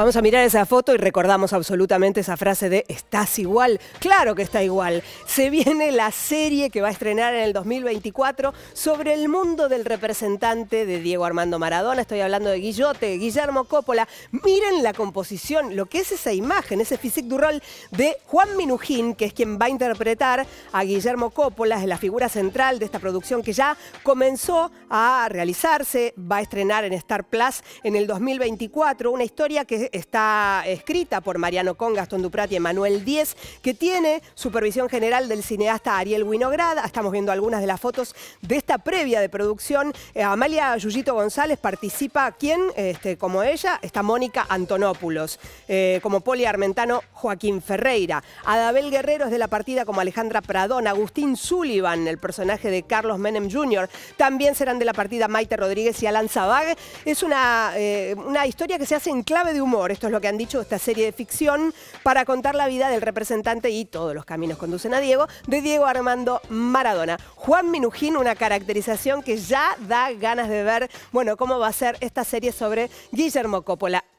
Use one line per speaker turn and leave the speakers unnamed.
Vamos a mirar esa foto y recordamos absolutamente esa frase de estás igual. Claro que está igual. Se viene la serie que va a estrenar en el 2024 sobre el mundo del representante de Diego Armando Maradona. Estoy hablando de Guillote, Guillermo Coppola. Miren la composición, lo que es esa imagen, ese physique du rol de Juan Minujín, que es quien va a interpretar a Guillermo Coppola, es la figura central de esta producción que ya comenzó a realizarse, va a estrenar en Star Plus en el 2024, una historia que está escrita por Mariano Con, Gastón Duprat y Emanuel Díez, que tiene supervisión general del cineasta Ariel Winograd. Estamos viendo algunas de las fotos de esta previa de producción. Eh, Amalia Yuyito González participa, ¿quién? Este, como ella, está Mónica Antonopoulos. Eh, como Poli Armentano, Joaquín Ferreira. Adabel Guerrero es de la partida como Alejandra Pradón. Agustín Sullivan, el personaje de Carlos Menem Jr. También serán de la partida Maite Rodríguez y Alan Zabag. Es una, eh, una historia que se hace en clave de humor esto es lo que han dicho esta serie de ficción, para contar la vida del representante y todos los caminos conducen a Diego, de Diego Armando Maradona. Juan Minujín, una caracterización que ya da ganas de ver, bueno, cómo va a ser esta serie sobre Guillermo Coppola.